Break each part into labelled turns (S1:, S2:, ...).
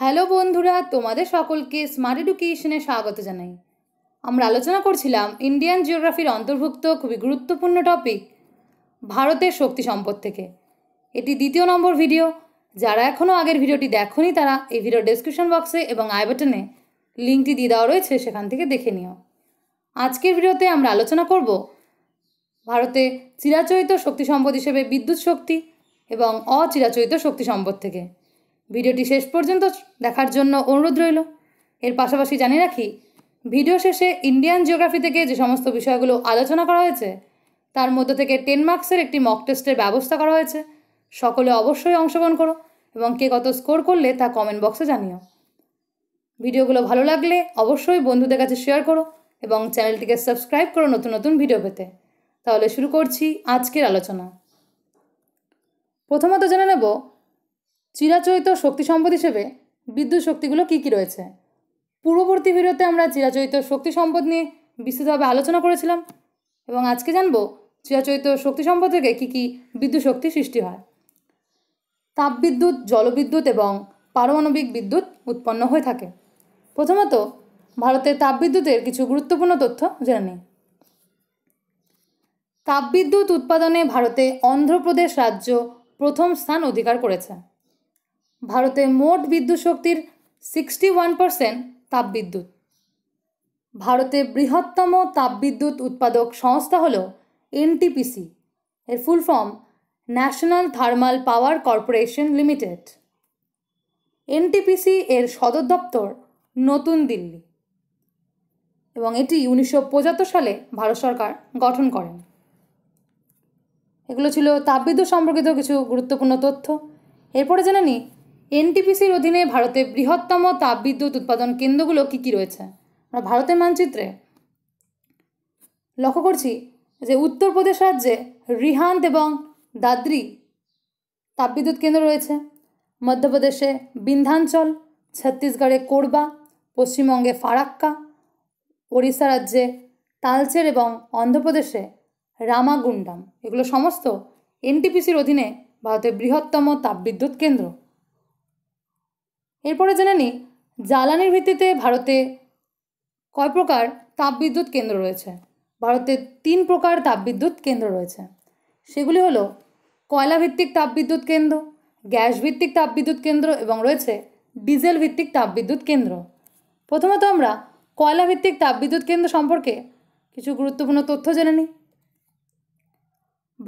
S1: hello বন্ধুরা তোমাদের সকলকে স্মার্ট এডুকেশনে স্বাগত জানাই আমরা আলোচনা করছিলাম ইন্ডিয়ান জিওগ্রাফির অন্তর্ভুক্ত খুবই গুরুত্বপূর্ণ টপিক ভারতের শক্তি সম্পদ থেকে এটি দ্বিতীয় নম্বর ভিডিও যারা এখনও আগের ভিডিওটি দেখনি তারা এই ভিডিও ডেসক্রিপশন বক্সে এবং আই বাটনে লিঙ্কটি দিয়ে দেওয়া রয়েছে সেখান থেকে দেখে নিও আজকের ভিডিওতে আমরা আলোচনা করব ভারতে চিরাচরিত শক্তি সম্পদ হিসেবে বিদ্যুৎ শক্তি এবং অচিরাচরিত শক্তি সম্পদ থেকে ভিডিওটি শেষ পর্যন্ত দেখার জন্য অনুরোধ রইল এর পাশাপাশি জানিয়ে রাখি ভিডিও শেষে ইন্ডিয়ান জিওগ্রাফি থেকে যে সমস্ত বিষয়গুলো আলোচনা করা হয়েছে তার মধ্যে থেকে টেন মার্কসের একটি মক টেস্টের ব্যবস্থা করা হয়েছে সকলে অবশ্যই অংশগ্রহণ করো এবং কে কত স্কোর করলে তা কমেন্ট বক্সে জানিও ভিডিওগুলো ভালো লাগলে অবশ্যই বন্ধুদের কাছে শেয়ার করো এবং চ্যানেলটিকে সাবস্ক্রাইব করো নতুন নতুন ভিডিও পেতে তাহলে শুরু করছি আজকের আলোচনা প্রথমত জেনে নেব চিরাচরিত শক্তি সম্পদ হিসেবে বিদ্যুৎ শক্তিগুলো কী কী রয়েছে পূর্ববর্তী ভিডিওতে আমরা চিরাচরিত শক্তি সম্পদ নিয়ে বিস্তৃতভাবে আলোচনা করেছিলাম এবং আজকে জানব চিরাচরিত শক্তি সম্পদ থেকে কী কী বিদ্যুৎ শক্তি সৃষ্টি হয় তাপবিদ্যুৎ জলবিদ্যুৎ এবং পারমাণবিক বিদ্যুৎ উৎপন্ন হয়ে থাকে প্রথমত ভারতের তাপবিদ্যুতের কিছু গুরুত্বপূর্ণ তথ্য জেনে নিই তাপবিদ্যুৎ উৎপাদনে ভারতে অন্ধ্রপ্রদেশ রাজ্য প্রথম স্থান অধিকার করেছে ভারতে মোট বিদ্যুৎ শক্তির সিক্সটি ওয়ান পারসেন্ট তাপবিদ্যুৎ ভারতে বৃহত্তম তাপবিদ্যুৎ উৎপাদক সংস্থা হল এনটিপিসি এর full form National Thermal Power Corporation Limited NTPC এর সদর দপ্তর নতুন দিল্লি এবং এটি উনিশশো সালে ভারত সরকার গঠন করেন এগুলো ছিল তাপবিদ্যুৎ সম্পর্কিত কিছু গুরুত্বপূর্ণ তথ্য এরপরে জেনে নিই এনটিপিসির অধীনে ভারতের বৃহত্তম তাপবিদ্যুৎ উৎপাদন কেন্দ্রগুলো কী কী রয়েছে আমরা ভারতের মানচিত্রে লক্ষ্য করছি যে উত্তরপ্রদেশ রাজ্যে রিহান্ত এবং দাদ্রি তাপবিদ্যুৎ কেন্দ্র রয়েছে মধ্যপ্রদেশে বিন্ধ্যাঞ্চল ছত্তিশগড়ে কোরবা পশ্চিমবঙ্গে ফারাক্কা ওড়িশা রাজ্যে তালচের এবং অন্ধ্রপ্রদেশে রামাগুন্ডাম এগুলো সমস্ত এনটিপিসির অধীনে ভারতের বৃহত্তম তাপবিদ্যুৎ কেন্দ্র এরপরে জেনে নিই জ্বালানির ভিত্তিতে ভারতে কয় প্রকার তাপবিদ্যুৎ কেন্দ্র রয়েছে ভারতে তিন প্রকার তাপবিদ্যুৎ কেন্দ্র রয়েছে সেগুলি হলো কয়লাভিত্তিক তাপবিদ্যুৎ কেন্দ্র গ্যাসভিত্তিক তাপবিদ্যুৎ কেন্দ্র এবং রয়েছে ডিজেল ভিত্তিক তাপবিদ্যুৎ কেন্দ্র প্রথমত আমরা কয়লাভিত্তিক তাপবিদ্যুৎ কেন্দ্র সম্পর্কে কিছু গুরুত্বপূর্ণ তথ্য জেনে নিই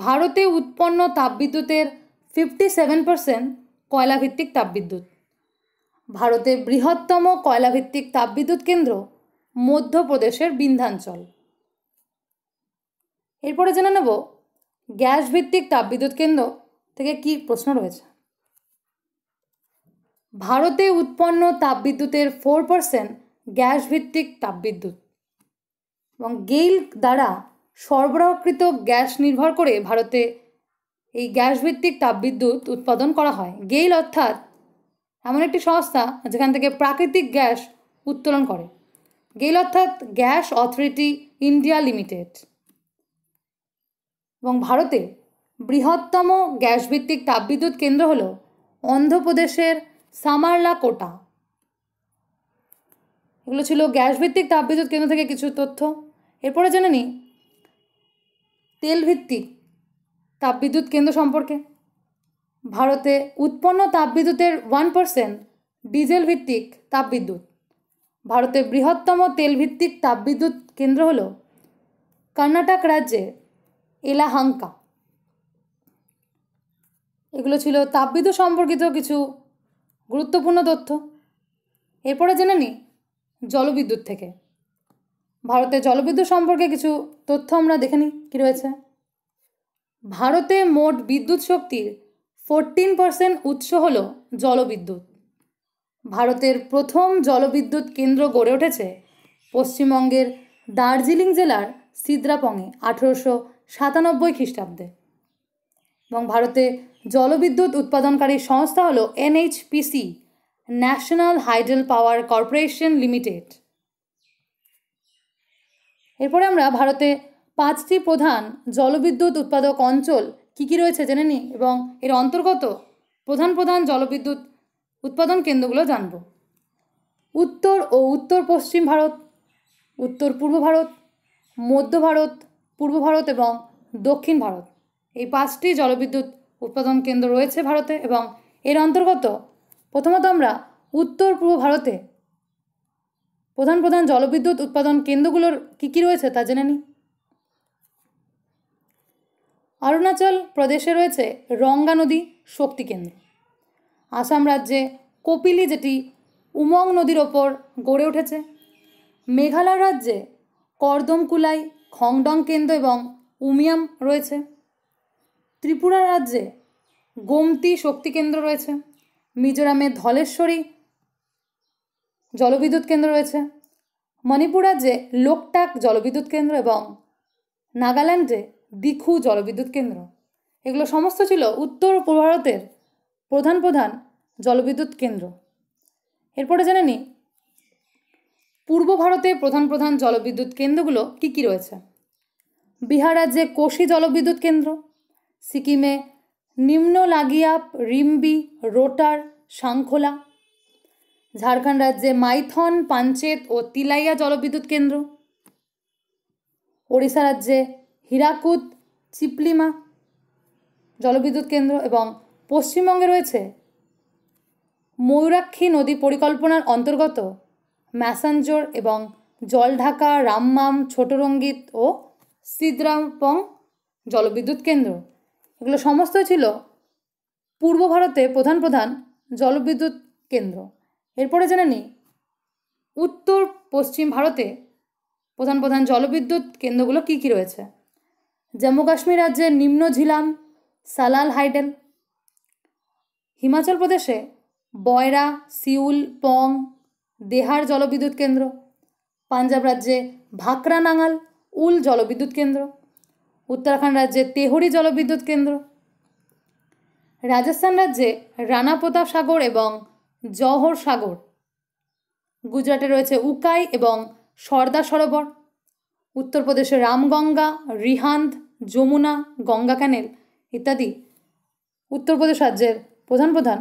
S1: ভারতে উৎপন্ন তাপবিদ্যুতের ফিফটি সেভেন পার্সেন্ট কয়লাভিত্তিক তাপবিদ্যুৎ ভারতের বৃহত্তম কয়লাভিত্তিক তাপবিদ্যুৎ কেন্দ্র মধ্যপ্রদেশের বিন্ধ্যাঞ্চল এরপরে জেনে নেব গ্যাস ভিত্তিক তাপবিদ্যুৎ কেন্দ্র থেকে কি প্রশ্ন রয়েছে ভারতে উৎপন্ন তাপবিদ্যুতের ফোর পার্সেন্ট গ্যাস ভিত্তিক তাপবিদ্যুৎ এবং গেইল দ্বারা সরবরাহকৃত গ্যাস নির্ভর করে ভারতে এই গ্যাস ভিত্তিক তাপবিদ্যুৎ উৎপাদন করা হয় গেইল অর্থাৎ এমন একটি সংস্থা যেখান থেকে প্রাকৃতিক গ্যাস উত্তোলন করে গেল অর্থাৎ গ্যাস অথরিটি ইন্ডিয়া লিমিটেড এবং ভারতে বৃহত্তম গ্যাসভিত্তিক তাপবিদ্যুৎ কেন্দ্র হল অন্ধ্রপ্রদেশের সামারলা কোটা এগুলো ছিল গ্যাসভিত্তিক তাপবিদ্যুৎ কেন্দ্র থেকে কিছু তথ্য এরপরে জেনে নিই তেলভিত্তিক তাপবিদ্যুৎ কেন্দ্র সম্পর্কে ভারতে উৎপন্ন তাপবিদ্যুতের ওয়ান পার্সেন্ট ডিজেল ভিত্তিক তাপবিদ্যুৎ ভারতের বৃহত্তম তেলভিত্তিক তাপবিদ্যুৎ কেন্দ্র হল কর্ণাটক রাজ্যের এলাহাঙ্কা এগুলো ছিল তাপবিদ্যুৎ সম্পর্কিত কিছু গুরুত্বপূর্ণ তথ্য এরপরে জেনে নিই জলবিদ্যুৎ থেকে ভারতে জলবিদ্যুৎ সম্পর্কে কিছু তথ্য আমরা দেখে নিই কী রয়েছে ভারতে মোট বিদ্যুৎ শক্তির ফোরটিন পার্সেন্ট উৎস হল জলবিদ্যুৎ ভারতের প্রথম জলবিদ্যুৎ কেন্দ্র গড়ে উঠেছে পশ্চিমবঙ্গের দার্জিলিং জেলার সিদ্রাপংয়ে আঠেরোশো সাতানব্বই খ্রিস্টাব্দে এবং ভারতে জলবিদ্যুৎ উৎপাদনকারী সংস্থা হল NHPC National Hydel Power Corporation Limited এরপরে আমরা ভারতে পাঁচটি প্রধান জলবিদ্যুৎ উৎপাদক অঞ্চল কি কি রয়েছে জেনে নিই এবং এর অন্তর্গত প্রধান প্রধান জলবিদ্যুৎ উৎপাদন কেন্দ্রগুলো জানব উত্তর ও উত্তর পশ্চিম ভারত উত্তর পূর্ব ভারত মধ্য ভারত পূর্ব ভারত এবং দক্ষিণ ভারত এই পাঁচটি জলবিদ্যুৎ উৎপাদন কেন্দ্র রয়েছে ভারতে এবং এর অন্তর্গত প্রথমত আমরা উত্তর পূর্ব ভারতে প্রধান প্রধান জলবিদ্যুৎ উৎপাদন কেন্দ্রগুলোর কী কী রয়েছে তা জেনে নিই অরুণাচল প্রদেশে রয়েছে রঙ্গা নদী শক্তিকেন্দ্র আসাম রাজ্যে কপিলি যেটি উমং নদীর ওপর গড়ে উঠেছে মেঘালয় রাজ্যে কর্দমকুলাই খংডং কেন্দ্র এবং উমিয়াম রয়েছে ত্রিপুরা রাজ্যে গোমতি শক্তি কেন্দ্র রয়েছে মিজোরামে ধলেশ্বরী জলবিদ্যুৎ কেন্দ্র রয়েছে মণিপুর রাজ্যে লোকটাক জলবিদ্যুৎ কেন্দ্র এবং নাগাল্যান্ডে দিখু জলবিদ্যুৎ কেন্দ্র এগুলো সমস্ত ছিল উত্তর পূর্ব ভারতের প্রধান প্রধান জলবিদ্যুৎ কেন্দ্র এরপরে জেনে নিই পূর্ব ভারতে প্রধান প্রধান জলবিদ্যুৎ কেন্দ্রগুলো কী কী রয়েছে বিহার রাজ্যে কোশি জলবিদ্যুৎ কেন্দ্র সিকিমে নিম্ন লাগিয়াপ রিম্বি রোটার সাংখোলা ঝাড়খণ্ড রাজ্যে মাইথন পাঞ্চেত ও তিলাইয়া জলবিদ্যুৎ কেন্দ্র ওড়িশা রাজ্যে হীরাকুদ চিপলিমা জলবিদ্যুৎ কেন্দ্র এবং পশ্চিমবঙ্গে রয়েছে ময়ূরাক্ষী নদী পরিকল্পনার অন্তর্গত ম্যাসাঞ্জোর এবং জলঢাকা রামমাম ছোটরঙ্গিত ও সিদ্রাম্পং জলবিদ্যুৎ কেন্দ্র এগুলো সমস্ত ছিল পূর্ব ভারতে প্রধান প্রধান জলবিদ্যুৎ কেন্দ্র এরপরে জেনে নিই উত্তর পশ্চিম ভারতে প্রধান প্রধান জলবিদ্যুৎ কেন্দ্রগুলো কী কী রয়েছে জম্মু কাশ্মীর রাজ্যের নিম্ন ঝিলাম সালাল হাইডেল হিমাচল প্রদেশে বয়রা সিউল পং দেহার জলবিদ্যুৎ কেন্দ্র পাঞ্জাব রাজ্যে ভাকরা নাঙাল উল জলবিদ্যুৎ কেন্দ্র উত্তরাখণ্ড রাজ্যে তেহরি জলবিদ্যুৎ কেন্দ্র রাজস্থান রাজ্যে রানা প্রতাপ সাগর এবং জওহর সাগর গুজরাটে রয়েছে উকাই এবং সর্দার সরোবর উত্তরপ্রদেশের রামগঙ্গা রিহান্দ যমুনা গঙ্গা ক্যানেল ইত্যাদি উত্তরপ্রদেশ রাজ্যের প্রধান প্রধান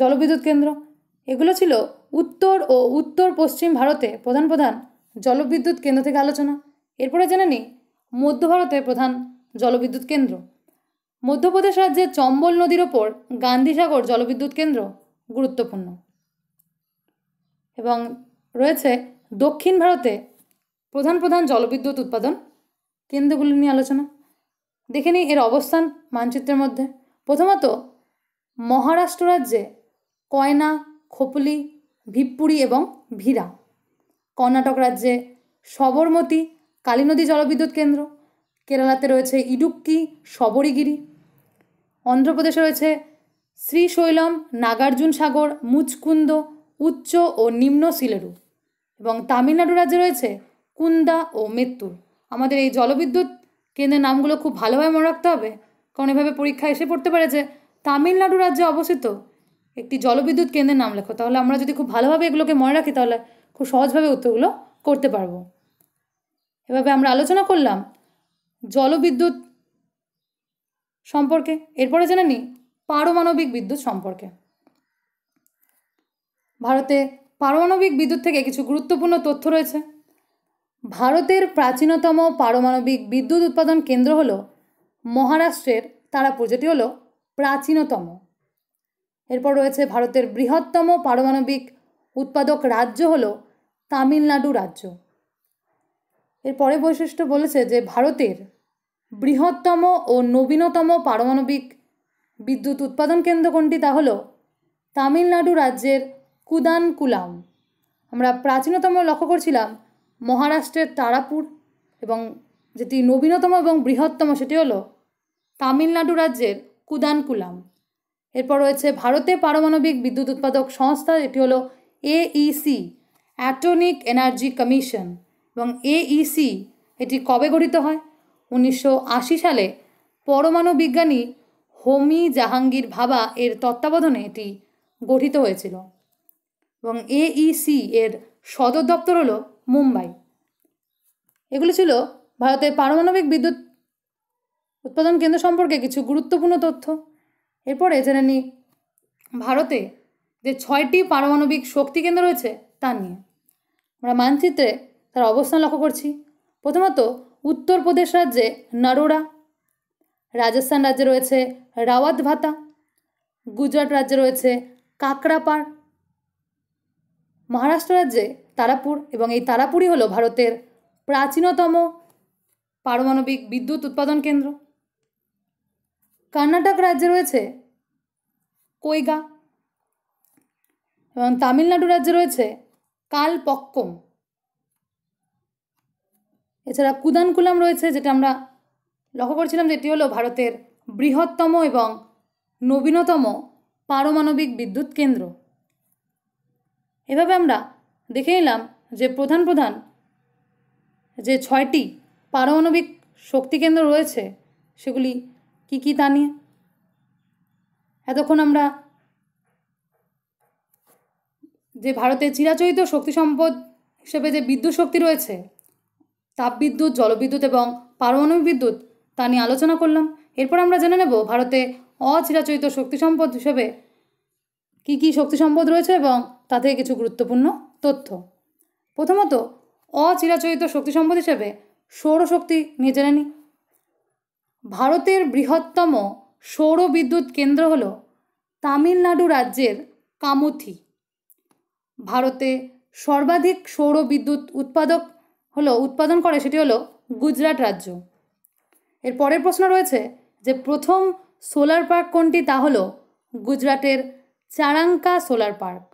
S1: জলবিদ্যুৎ কেন্দ্র এগুলো ছিল উত্তর ও উত্তর পশ্চিম ভারতে প্রধান প্রধান জলবিদ্যুৎ কেন্দ্র থেকে আলোচনা এরপরে জেনে নিই মধ্য ভারতে প্রধান জলবিদ্যুৎ কেন্দ্র মধ্যপ্রদেশ রাজ্যের চম্বল নদীর ওপর গান্ধীসাগর জলবিদ্যুৎ কেন্দ্র গুরুত্বপূর্ণ এবং রয়েছে দক্ষিণ ভারতে প্রধান প্রধান জলবিদ্যুৎ উৎপাদন কেন্দ্রগুলি নিয়ে আলোচনা দেখে নিই এর অবস্থান মানচিত্রের মধ্যে প্রথমত মহারাষ্ট্র রাজ্যে কয়না খোপলি ভিপ্পুরি এবং ভিরা কর্ণাটক রাজ্যে সবরমতী কালী নদী জলবিদ্যুৎ কেন্দ্র কেরালাতে রয়েছে ইডুক্কি সবরিগিরি অন্ধ্রপ্রদেশে রয়েছে শ্রীশৈলম নাগার্জুন সাগর মুচকুন্দ উচ্চ ও নিম্ন সিলেরু এবং তামিলনাড়ু রাজ্যে রয়েছে কুন্দা ও মৃত্যুর আমাদের এই জলবিদ্যুৎ কেন্দ্রের নামগুলো খুব ভালোভাবে মনে রাখতে হবে কারণ এভাবে পরীক্ষা এসে পড়তে পারে যে তামিলনাড়ু রাজ্যে অবস্থিত একটি জলবিদ্যুৎ কেন্দ্রের নাম লেখো তাহলে আমরা যদি খুব ভালোভাবে এগুলোকে মনে রাখি তাহলে খুব সহজভাবে উত্তরগুলো করতে পারবো এভাবে আমরা আলোচনা করলাম জলবিদ্যুৎ সম্পর্কে এরপরে জেনে নিই পারমাণবিক বিদ্যুৎ সম্পর্কে ভারতে পারমাণবিক বিদ্যুৎ থেকে কিছু গুরুত্বপূর্ণ তথ্য রয়েছে ভারতের প্রাচীনতম পারমাণবিক বিদ্যুৎ উৎপাদন কেন্দ্র হল মহারাষ্ট্রের তারাপুর যেটি হল প্রাচীনতম এরপর রয়েছে ভারতের বৃহত্তম পারমাণবিক উৎপাদক রাজ্য হল তামিলনাড়ু রাজ্য এর পরে বৈশিষ্ট্য বলেছে যে ভারতের বৃহত্তম ও নবীনতম পারমাণবিক বিদ্যুৎ উৎপাদন কেন্দ্র কোনটি তা হল তামিলনাড়ু রাজ্যের কুদানকুলাম আমরা প্রাচীনতম লক্ষ্য করছিলাম মহারাষ্ট্রের তারাপুর এবং যেটি নবীনতম এবং বৃহত্তম সেটি হলো তামিলনাড়ু রাজ্যের কুদানকুলাম এরপর রয়েছে ভারতে পারমাণবিক বিদ্যুৎ উৎপাদক সংস্থা এটি হলো এইসি অ্যাটনিক এনার্জি কমিশন এবং এইসি e এটি কবে গঠিত হয় উনিশশো সালে পরমাণু বিজ্ঞানী হোমি জাহাঙ্গীর ভাবা এর তত্ত্বাবধানে এটি গঠিত হয়েছিল এবং এইসি e এর সদর দপ্তর হলো মুম্বাই এগুলো ছিল ভারতের পারমাণবিক বিদ্যুৎ উৎপাদন কেন্দ্র সম্পর্কে কিছু গুরুত্বপূর্ণ তথ্য এরপরে জেনে নিই ভারতে যে ছয়টি পারমাণবিক শক্তি কেন্দ্র রয়েছে তা নিয়ে আমরা মানচিত্রে তার অবস্থান লক্ষ্য করছি প্রথমত উত্তরপ্রদেশ রাজ্যে নারোড়া রাজস্থান রাজ্যে রয়েছে রাওয়াত ভাতা গুজরাট রাজ্যে রয়েছে কাকরাপাড় মহারাষ্ট্র রাজ্যে তারাপুর এবং এই তারাপুরই হলো ভারতের প্রাচীনতম পারমাণবিক বিদ্যুৎ উৎপাদন কেন্দ্র কর্ণাটক রাজ্যে রয়েছে কৈগা এবং তামিলনাড়ু রাজ্যে রয়েছে কালপক্কম এছাড়া কুদানকুলাম রয়েছে যেটা আমরা লক্ষ্য করছিলাম যেটি হলো ভারতের বৃহত্তম এবং নবীনতম পারমাণবিক বিদ্যুৎ কেন্দ্র এভাবে আমরা দেখে নিলাম যে প্রধান প্রধান যে ছয়টি পারমাণবিক শক্তিকেন্দ্র রয়েছে সেগুলি কি কি তা নিয়ে এতক্ষণ আমরা যে ভারতের চিরাচরিত শক্তি সম্পদ হিসেবে যে বিদ্যুৎ শক্তি রয়েছে তাপবিদ্যুৎ জলবিদ্যুৎ এবং পারমাণবিক বিদ্যুৎ তা নিয়ে আলোচনা করলাম এরপর আমরা জেনে নেব ভারতে অচিরাচরিত শক্তি সম্পদ হিসেবে কী কী শক্তি সম্পদ রয়েছে এবং তা থেকে কিছু গুরুত্বপূর্ণ তথ্য প্রথমত অচিরাচরিত শক্তি সম্পদ হিসেবে সৌরশক্তি নিয়ে জেনে ভারতের বৃহত্তম সৌর বিদ্যুৎ কেন্দ্র হল তামিলনাড়ু রাজ্যের কামুথি ভারতে সর্বাধিক সৌর বিদ্যুৎ উৎপাদক হলো উৎপাদন করে সেটি হলো গুজরাট রাজ্য এর পরের প্রশ্ন রয়েছে যে প্রথম সোলার পার্ক কোনটি তা হলো গুজরাটের চারাঙ্কা সোলার পার্ক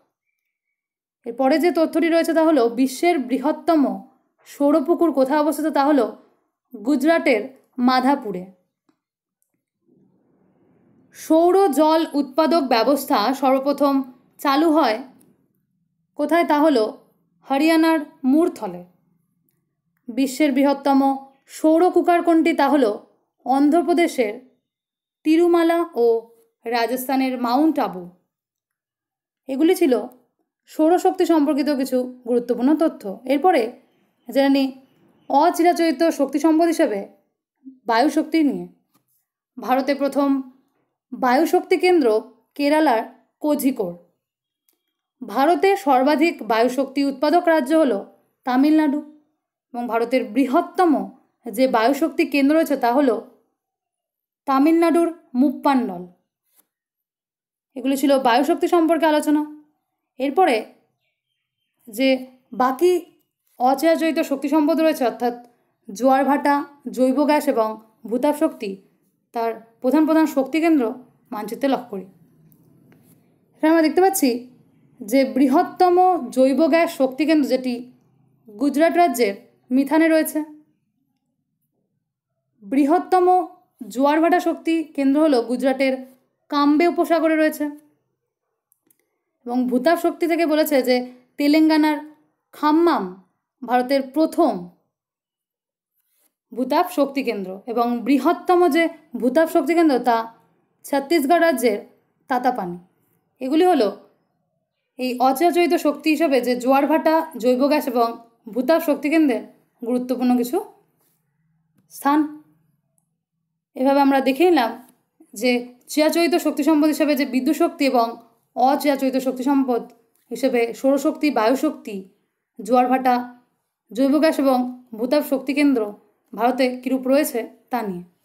S1: এরপরে যে তথ্যটি রয়েছে তা হলো বিশ্বের বৃহত্তম সৌরপুকুর কোথায় অবস্থিত তা হলো গুজরাটের মাধাপুরে সৌর জল উৎপাদক ব্যবস্থা সর্বপ্রথম চালু হয় কোথায় তা হলো হরিয়ানার মূর্থলে বিশ্বের বৃহত্তম সৌর কুকার কোনটি তা হলো অন্ধ্রপ্রদেশের তিরুমালা ও রাজস্থানের মাউন্ট আবু এগুলি ছিল সৌরশক্তি সম্পর্কিত কিছু গুরুত্বপূর্ণ তথ্য এরপরে জেনে নিই অচিরাচরিত শক্তি সম্পদ হিসেবে বায়ু শক্তি নিয়ে ভারতে প্রথম বায়ু শক্তি কেন্দ্র কেরালার কোঝিকোড় ভারতে সর্বাধিক বায়ুশক্তি উৎপাদক রাজ্য হল তামিলনাড়ু এবং ভারতের বৃহত্তম যে বায়ুশক্তি কেন্দ্র রয়েছে তা হল তামিলনাড়ুর মুপ্পান্নল এগুলো ছিল বায়ুশক্তি সম্পর্কে আলোচনা এরপরে যে বাকি অচেয়াজয়িত শক্তি সম্পদ রয়েছে অর্থাৎ জোয়ার ভাটা জৈব গ্যাস এবং ভূতাপ শক্তি তার প্রধান প্রধান শক্তি কেন্দ্র মানচিত্রে লক্ষ্য করি এখানে আমরা দেখতে পাচ্ছি যে বৃহত্তম জৈব গ্যাস শক্তি কেন্দ্র যেটি গুজরাট রাজ্যের মিথানে রয়েছে বৃহত্তম জোয়ারভাটা শক্তি কেন্দ্র হলো গুজরাটের কাম্বে উপসাগরে রয়েছে এবং ভূতাপ শক্তি থেকে বলেছে যে তেলেঙ্গানার খাম্মাম ভারতের প্রথম ভূতাপ শক্তি কেন্দ্র এবং বৃহত্তম যে ভূতাপ শক্তি কেন্দ্র তা ছত্তিশগড় রাজ্যের তাতাপানি এগুলি হলো এই অচাচরিত শক্তি হিসেবে যে জোয়ার ভাটা জৈব গ্যাস এবং ভূতাপ শক্তি কেন্দ্রের গুরুত্বপূর্ণ কিছু স্থান এভাবে আমরা দেখে নিলাম যে চিরাচরিত শক্তি সম্পদ হিসাবে যে বিদ্যুৎ শক্তি এবং অচেয়াচরিত শক্তি সম্পদ হিসেবে সৌরশক্তি বায়ুশক্তি জোয়ারভাটা জৈব গ্যাস এবং ভূতাপ শক্তি কেন্দ্র ভারতে কীরূপ রয়েছে তা নিয়ে